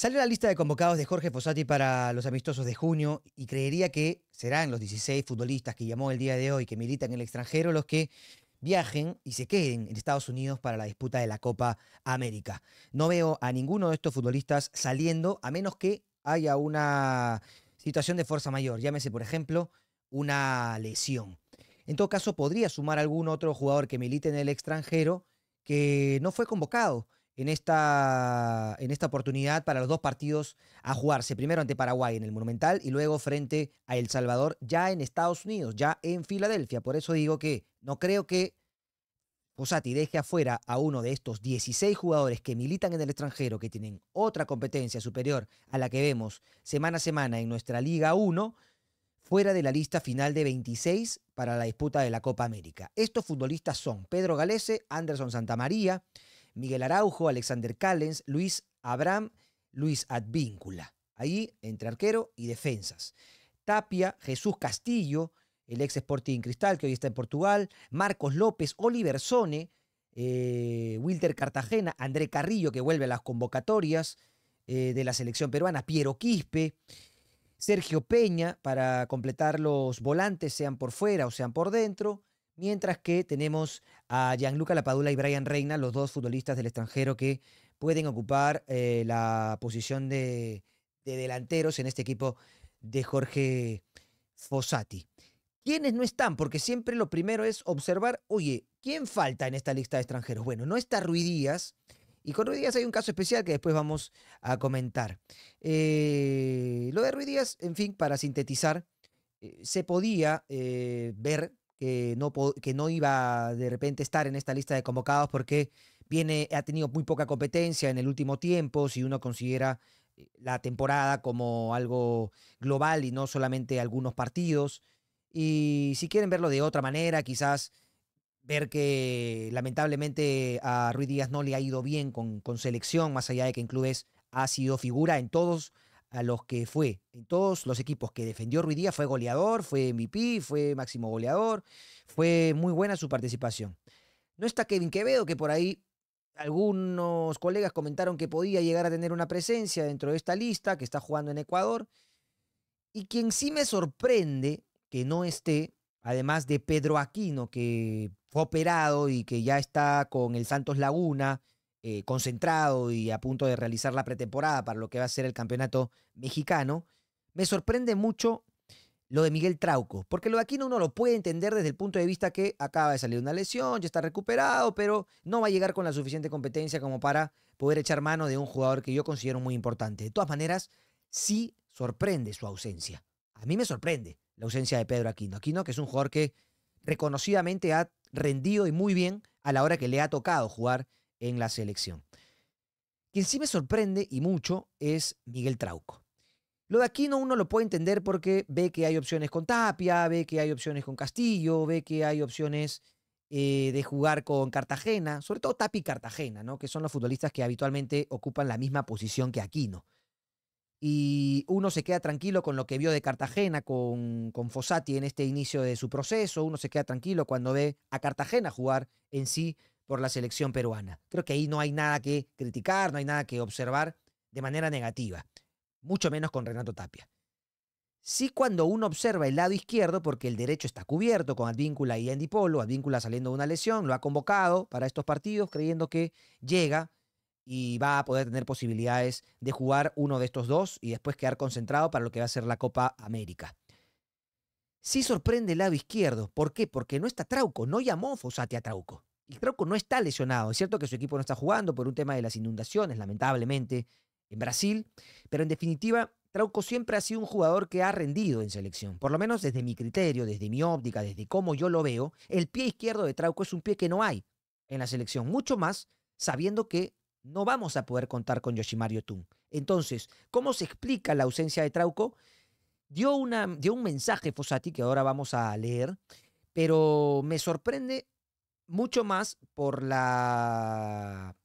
Salió la lista de convocados de Jorge Fossati para los amistosos de junio y creería que serán los 16 futbolistas que llamó el día de hoy que militan en el extranjero los que viajen y se queden en Estados Unidos para la disputa de la Copa América. No veo a ninguno de estos futbolistas saliendo a menos que haya una situación de fuerza mayor, llámese por ejemplo una lesión. En todo caso, podría sumar algún otro jugador que milite en el extranjero que no fue convocado en esta, en esta oportunidad para los dos partidos a jugarse, primero ante Paraguay en el Monumental y luego frente a El Salvador ya en Estados Unidos, ya en Filadelfia. Por eso digo que no creo que Posati deje afuera a uno de estos 16 jugadores que militan en el extranjero, que tienen otra competencia superior a la que vemos semana a semana en nuestra Liga 1, fuera de la lista final de 26 para la disputa de la Copa América. Estos futbolistas son Pedro Galese, Anderson Santamaría, Miguel Araujo, Alexander Callens, Luis Abraham, Luis Advíncula. Ahí entre arquero y defensas. Tapia, Jesús Castillo, el ex Sporting Cristal, que hoy está en Portugal, Marcos López, Oliver Sone, eh, Wilter Cartagena, André Carrillo, que vuelve a las convocatorias eh, de la selección peruana, Piero Quispe, Sergio Peña, para completar los volantes, sean por fuera o sean por dentro, Mientras que tenemos a Gianluca Lapadula y Brian Reina, los dos futbolistas del extranjero que pueden ocupar eh, la posición de, delanteros en este equipo de Jorge Fossati. ¿Quiénes no están? Porque siempre lo primero es observar, oye, ¿quién falta en esta lista de extranjeros? Bueno, no está Díaz Y con Díaz hay un caso especial que después vamos a comentar. Eh, lo de Díaz en fin, para sintetizar, eh, se podía ver que no, que no iba de repente estar en esta lista de convocados porque viene, ha tenido muy poca competencia en el último tiempo, si uno considera eh, la temporada como algo global y no solamente algunos partidos. Y si quieren verlo de otra manera, quizás ver que lamentablemente a Ruiz Díaz no le ha ido bien con, con selección, más allá de que en clubes ha sido figura en todos a los que fue en todos los equipos que defendió Ruidía, fue goleador, fue MVP, fue máximo goleador, fue muy buena su participación. No está Kevin Quevedo, que por ahí algunos colegas comentaron que podía llegar a tener una presencia dentro de esta lista, que está jugando en Ecuador. Y quien sí me sorprende que no esté, además de Pedro Aquino, que fue operado y que ya está con el Santos Laguna, eh, concentrado y a punto de realizar la pretemporada para lo que va a ser el campeonato mexicano, me sorprende mucho lo de Miguel Trauco, porque lo de Aquino uno lo puede entender desde el punto de vista que acaba de salir una lesión, ya está recuperado, pero no va a llegar con la suficiente competencia como para poder echar mano de un jugador que yo considero muy importante. De todas maneras, sí sorprende su ausencia. A mí me sorprende la ausencia de Pedro Aquino. Aquino, que es un jugador que reconocidamente ha rendido y muy bien a la hora que le ha tocado jugar en la selección. Quien sí me sorprende y mucho es Miguel Trauco. Lo de Aquino uno lo puede entender porque ve que hay opciones con Tapia, ve que hay opciones con Castillo, ve que hay opciones eh, de jugar con Cartagena, sobre todo Tapi Cartagena, ¿no? que son los futbolistas que habitualmente ocupan la misma posición que Aquino. Y uno se queda tranquilo con lo que vio de Cartagena con, con Fossati en este inicio de su proceso, uno se queda tranquilo cuando ve a Cartagena jugar en sí por la selección peruana. Creo que ahí no hay nada que criticar, no hay nada que observar de manera negativa, mucho menos con Renato Tapia. Sí cuando uno observa el lado izquierdo, porque el derecho está cubierto con Advíncula y Andy Polo, Advíncula saliendo de una lesión, lo ha convocado para estos partidos creyendo que llega y va a poder tener posibilidades de jugar uno de estos dos y después quedar concentrado para lo que va a ser la Copa América. Sí sorprende el lado izquierdo. ¿Por qué? Porque no está Trauco, no llamó Fosati a Trauco y Trauco no está lesionado. Es cierto que su equipo no está jugando por un tema de las inundaciones, lamentablemente, en Brasil, pero en definitiva, Trauco siempre ha sido un jugador que ha rendido en selección. Por lo menos desde mi criterio, desde mi óptica, desde cómo yo lo veo, el pie izquierdo de Trauco es un pie que no hay en la selección, mucho más sabiendo que no vamos a poder contar con Yoshimar Tun. Entonces, ¿cómo se explica la ausencia de Trauco? Dio, una, dio un mensaje Fosati, que ahora vamos a leer, pero me sorprende mucho más por la.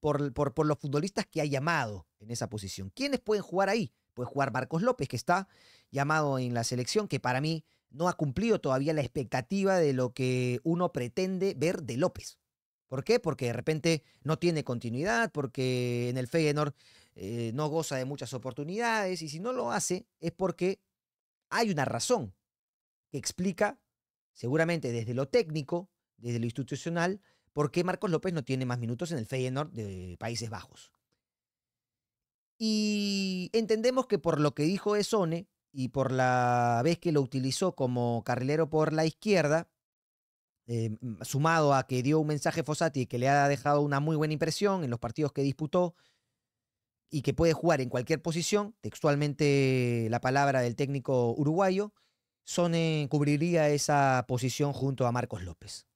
Por, por, los futbolistas que ha llamado en esa posición. ¿Quiénes pueden jugar ahí? Puede jugar Marcos López, que está llamado en la selección, que para mí no ha cumplido todavía la expectativa de lo que uno pretende ver de López. ¿Por qué? Porque de repente no tiene continuidad, porque en el Feyenoord eh, no goza de muchas oportunidades y si no lo hace es porque hay una razón que explica, seguramente desde lo técnico, desde lo institucional, por qué Marcos López no tiene más minutos en el Feyenoord de Países Bajos. Y entendemos que por lo que dijo Sone y por la vez que lo utilizó como carrilero por la izquierda, eh, mm, sumado a que dio un mensaje Fossati que le ha dejado una muy buena impresión en los partidos que disputó y que puede jugar en cualquier posición, textualmente la palabra del técnico uruguayo, Sone cubriría esa posición junto a Marcos López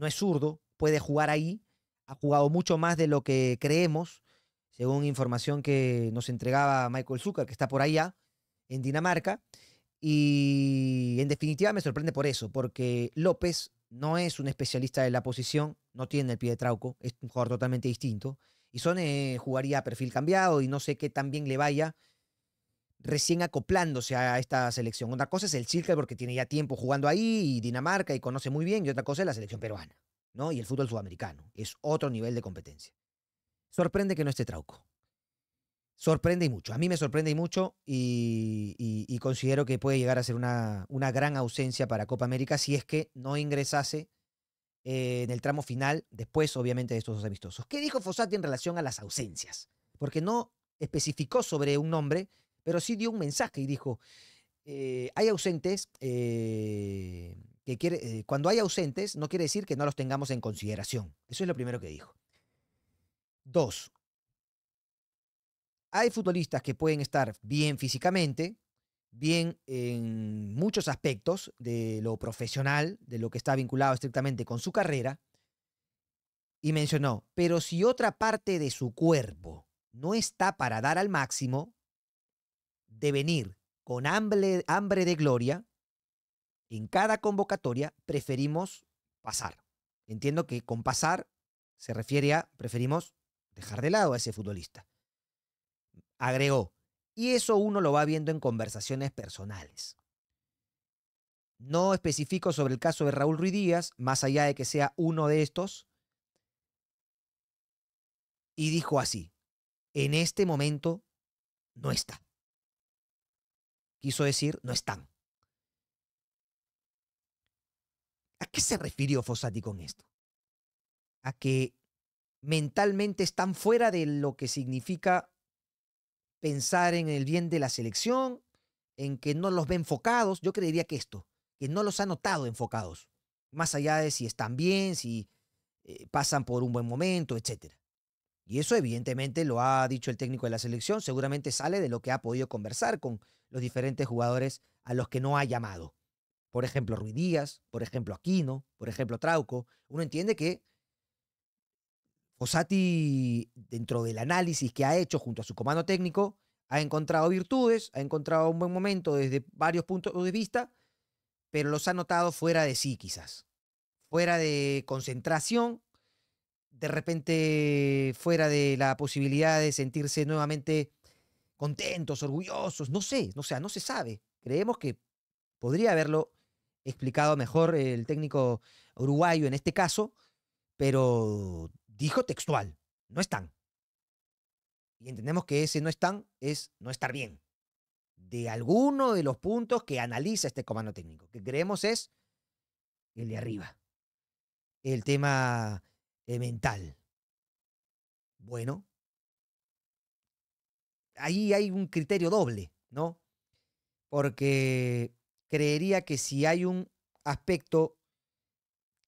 no es zurdo, puede jugar ahí, ha jugado mucho más de lo que creemos, según información que nos entregaba Michael Zucker, que está por allá, en Dinamarca. Y en definitiva me sorprende por eso, porque López no es un especialista de la posición, no tiene el pie de Trauco, es un jugador totalmente distinto. Y Son eh, jugaría a perfil cambiado y no sé qué tan bien le vaya recién acoplándose a esta selección. Una cosa es el Circle porque tiene ya tiempo jugando ahí y Dinamarca y conoce muy bien, y otra cosa es la selección peruana, ¿no? Y el fútbol sudamericano. Es otro nivel de competencia. Sorprende que no esté Trauco. Sorprende y mucho. A mí me sorprende y mucho y, considero que puede llegar a ser una, una, gran ausencia para Copa América si es que no ingresase eh, en el tramo final, después obviamente de estos dos amistosos. ¿Qué dijo Fossati en relación a las ausencias? Porque no especificó sobre un nombre, pero sí dio un mensaje y dijo, eh, hay ausentes eh, que quiere, eh, cuando hay ausentes no quiere decir que no los tengamos en consideración. Eso es lo primero que dijo. Dos, hay futbolistas que pueden estar bien físicamente, bien en muchos aspectos de lo profesional, de lo que está vinculado estrictamente con su carrera, y mencionó, pero si otra parte de su cuerpo no está para dar al máximo, de venir con hambre, de gloria, en cada convocatoria preferimos pasar. Entiendo que con pasar se refiere a preferimos dejar de lado a ese futbolista. Agregó, y eso uno lo va viendo en conversaciones personales. No especifico sobre el caso de Raúl Ruiz Díaz, más allá de que sea uno de estos. Y dijo así, en este momento no está quiso decir no están. ¿A qué se refirió Fossati con esto? A que mentalmente están fuera de lo que significa pensar en el bien de la selección, en que no los ve enfocados. Yo creería que esto, que no los ha notado enfocados, más allá de si están bien, si eh, pasan por un buen momento, etcétera. Y eso evidentemente lo ha dicho el técnico de la selección, seguramente sale de lo que ha podido conversar con los diferentes jugadores a los que no ha llamado. Por ejemplo, Ruiz Díaz, por ejemplo, Aquino, por ejemplo, Trauco. Uno entiende que Fossati, dentro del análisis que ha hecho junto a su comando técnico, ha encontrado virtudes, ha encontrado un buen momento desde varios puntos de vista, pero los ha notado fuera de sí quizás, fuera de concentración de repente fuera de la posibilidad de sentirse nuevamente contentos, orgullosos, no sé, o sea, no se sabe. Creemos que podría haberlo explicado mejor el técnico uruguayo en este caso, pero dijo textual, no están. Y entendemos que ese no están es no estar bien. De alguno de los puntos que analiza este comando técnico, que creemos es el de arriba. El tema eh, mental. Bueno, ahí hay un criterio doble, ¿no? Porque creería que si hay un aspecto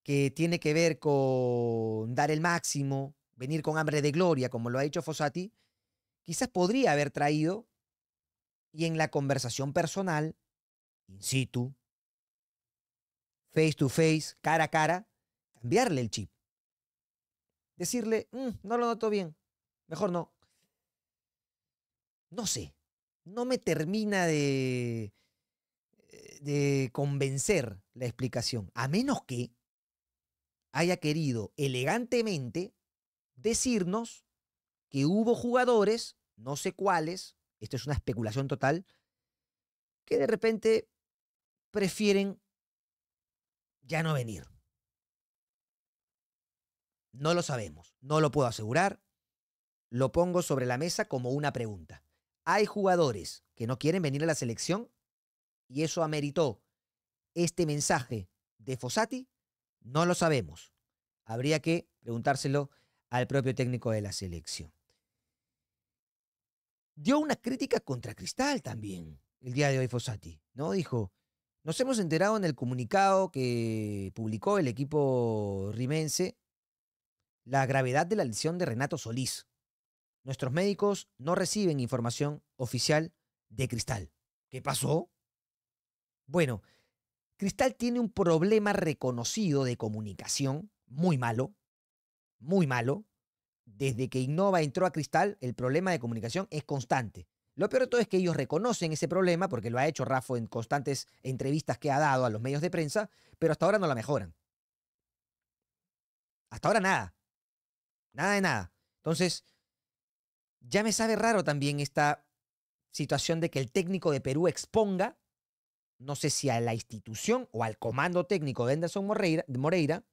que tiene que ver con dar el máximo, venir con hambre de gloria, como lo ha hecho Fossati, quizás podría haber traído y en la conversación personal, in situ, face to face, cara a cara, cambiarle el chip decirle, mm, no lo noto bien, mejor no. No sé, no me termina de, eh, de convencer la explicación, a menos que haya querido elegantemente decirnos que hubo jugadores, no sé cuáles, esto es una especulación total, que de repente prefieren ya no venir. No lo sabemos, no lo puedo asegurar. Lo pongo sobre la mesa como una pregunta. Hay jugadores que no quieren venir a la selección y eso ameritó este mensaje de Fossati. No lo sabemos. Habría que preguntárselo al propio técnico de la selección. Dio una crítica contra Cristal también el día de hoy Fossati, ¿no? Dijo, nos hemos enterado en el comunicado que publicó el equipo rimense la gravedad de la lesión de Renato Solís. Nuestros médicos no reciben información oficial de Cristal. ¿Qué pasó? Bueno, Cristal tiene un problema reconocido de comunicación muy malo, muy malo. Desde que Innova entró a Cristal, el problema de comunicación es constante. Lo peor de todo es que ellos reconocen ese problema, porque lo ha hecho Rafa en constantes entrevistas que ha dado a los medios de prensa, pero hasta ahora no la mejoran. Hasta ahora nada. Nada de nada. Entonces, ya me sabe raro también esta situación de que el técnico de Perú exponga, no sé si a la institución o al comando técnico de Anderson Moreira, Moreira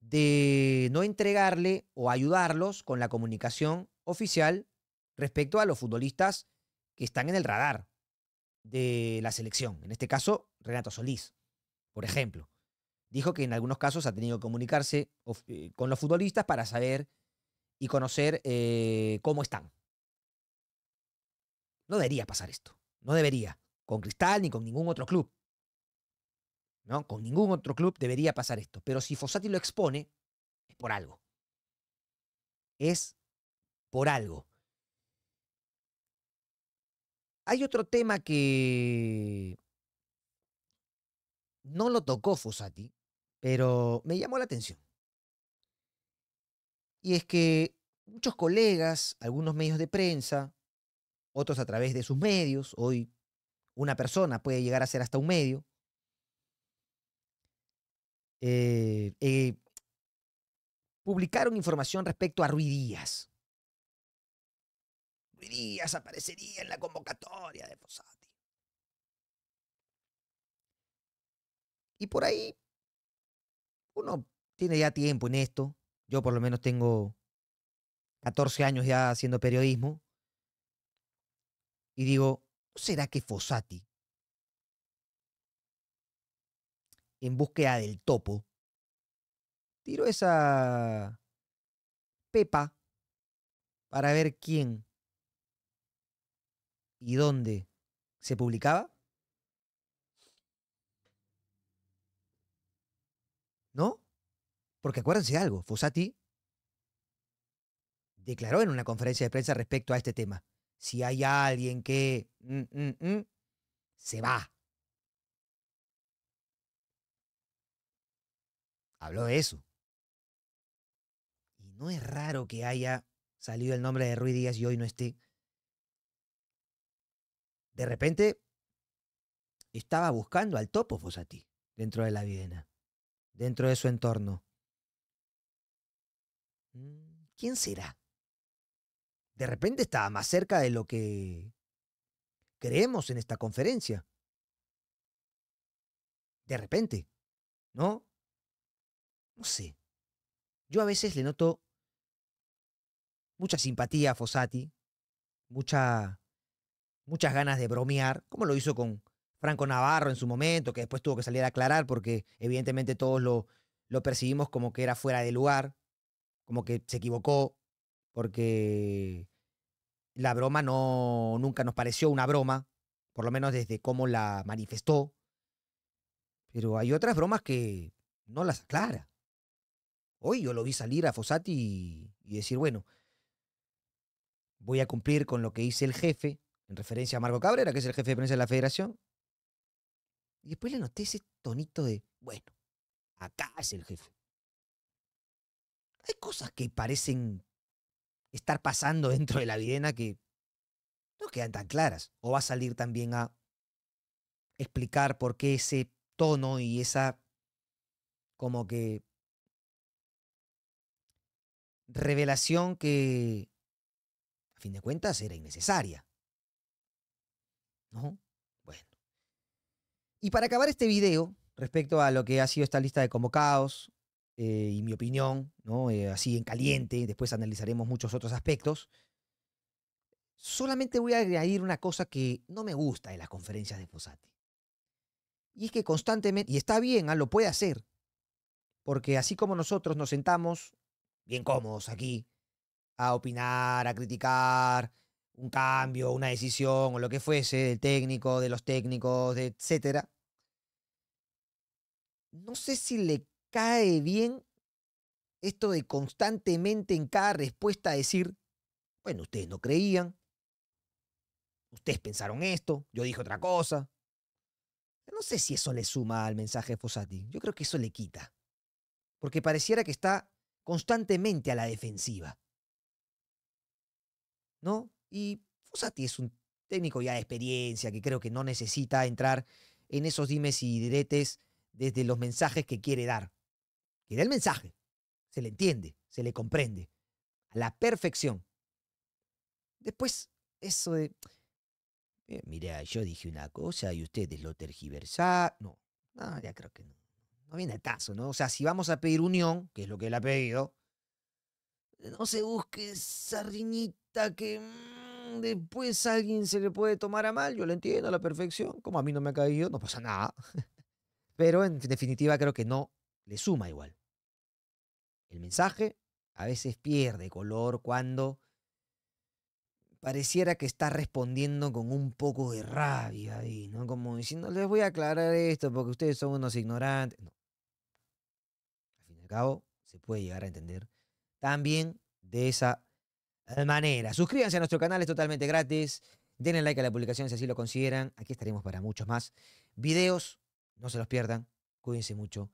de no entregarle o ayudarlos con la comunicación oficial respecto a los futbolistas que están en el radar de la selección. En este caso, Renato Solís, por ejemplo dijo que en algunos casos ha tenido que comunicarse eh, con los futbolistas para saber y conocer eh, cómo están. No debería pasar esto. No debería. Con Cristal ni con ningún otro club. ¿No? Con ningún otro club debería pasar esto. Pero si Fossati lo expone, es por algo. Es por algo. Hay otro tema que no lo tocó Fossati, pero me llamó la atención. Y es que muchos colegas, algunos medios de prensa, otros a través de sus medios, hoy una persona puede llegar a ser hasta un medio, eh, eh, publicaron información respecto a Díaz. Ruiz Díaz aparecería en la convocatoria de Fossati. Y por ahí uno tiene ya tiempo en esto. Yo por lo menos tengo 14 años ya haciendo periodismo. Y digo, ¿será que Fossati, en búsqueda del topo, tiró esa pepa para ver quién y dónde se publicaba? ¿No? Porque acuérdense algo, Fosati declaró en una conferencia de prensa respecto a este tema. Si hay alguien que mm, mm, mm, se va. Habló de eso. Y no es raro que haya salido el nombre de Rui Díaz y hoy no esté. De repente estaba buscando al topo Fosati dentro de la Videna dentro de su entorno. Mm, ¿Quién será? De repente estaba más cerca de lo que creemos en esta conferencia. De repente, ¿no? No sé. Yo a veces le noto mucha simpatía a Fossati, mucha, muchas ganas de bromear, como lo hizo con Franco Navarro en su momento, que después tuvo que salir a aclarar porque evidentemente todos lo, lo percibimos como que era fuera de lugar, como que se equivocó, porque la broma no, nunca nos pareció una broma, por lo menos desde cómo la manifestó. Pero hay otras bromas que no las aclara. Hoy yo lo vi salir a Fossati y, decir, bueno, voy a cumplir con lo que dice el jefe, en referencia a Marco Cabrera, que es el jefe de prensa de la federación, y después le noté ese tonito de, bueno, acá es el jefe. Hay cosas que parecen estar pasando dentro de la videna que no quedan tan claras. O va a salir también a explicar por qué ese tono y esa como que revelación que a fin de cuentas era innecesaria. ¿No? Y para acabar este video, respecto a lo que ha sido esta lista de convocados eh, y mi opinión, eh, así en caliente, después analizaremos muchos otros aspectos. Solamente voy a añadir una cosa que no me gusta de las conferencias de Posati. Y es que constantemente, y está bien, ¿ah? lo puede hacer, porque así como nosotros nos sentamos bien cómodos aquí a opinar, a criticar un cambio, una decisión o lo que fuese del técnico, de los técnicos, etcétera, no sé si le cae bien esto de constantemente en cada respuesta decir, bueno, ustedes no creían, ustedes pensaron esto, yo dije otra cosa. No sé si eso le suma al mensaje de Fossati, yo creo que eso le quita, porque pareciera que está constantemente a la defensiva. ¿No? Y Fossati es un técnico ya de experiencia que creo que no necesita entrar en esos dimes y diretes desde los mensajes que quiere dar. Quiere el mensaje. Se le entiende, se le comprende. A la perfección. Después, eso de. Eh, mira, yo dije una cosa y ustedes lo tergiversaron. No, no, ya creo que no. No viene el caso, ¿no? O sea, si vamos a pedir unión, que es lo que él ha pedido, no se busque esa riñita que mm, después alguien se le puede tomar a mal. Yo lo entiendo a la perfección. Como a mí no me ha caído, no pasa nada. Pero en definitiva creo que no le suma igual. El mensaje a veces pierde color cuando pareciera que está respondiendo con un poco de rabia ahí, ¿no? Como diciendo, les voy a aclarar esto porque ustedes son unos ignorantes. No. Al fin y al cabo, se puede llegar a entender también de esa manera. Suscríbanse a nuestro canal, es totalmente gratis. Denle like a la publicación si así lo consideran. Aquí estaremos para muchos más videos. No se los pierdan. Cuídense mucho.